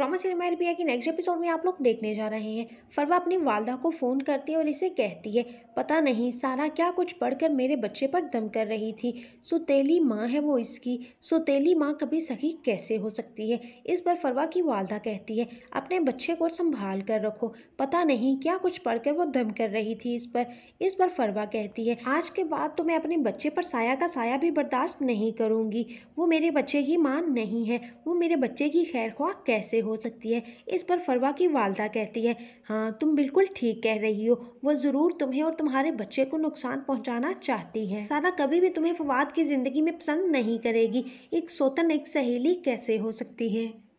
promise से रिमायर भी है कि नेक्स्ट एपिसोड में आप लोग देखने जा रहे हैं फरवा अपनी वालदा को फ़ोन करती है और इसे कहती है पता नहीं सारा क्या कुछ पढ़कर मेरे बच्चे पर दम कर रही थी सुतेली माँ है वो इसकी सुतेली माँ कभी सही कैसे हो सकती है इस पर फरवा की वालदा कहती है अपने बच्चे को संभाल कर रखो पता नहीं क्या कुछ पढ़कर वो दम कर रही थी इस पर इस पर फरवा कहती है आज के बाद तो मैं अपने बच्चे पर साया का साया भी बर्दाश्त नहीं करूँगी वो मेरे बच्चे की माँ नहीं है वो मेरे बच्चे की खैर ख्वाह कैसे हो हो सकती है इस पर फरवा की वालदा कहती है हाँ तुम बिल्कुल ठीक कह रही हो वह ज़रूर तुम्हें और तुम्हारे बच्चे को नुकसान पहुँचाना चाहती है सारा कभी भी तुम्हें फवाद की ज़िंदगी में पसंद नहीं करेगी एक सोतन एक सहेली कैसे हो सकती है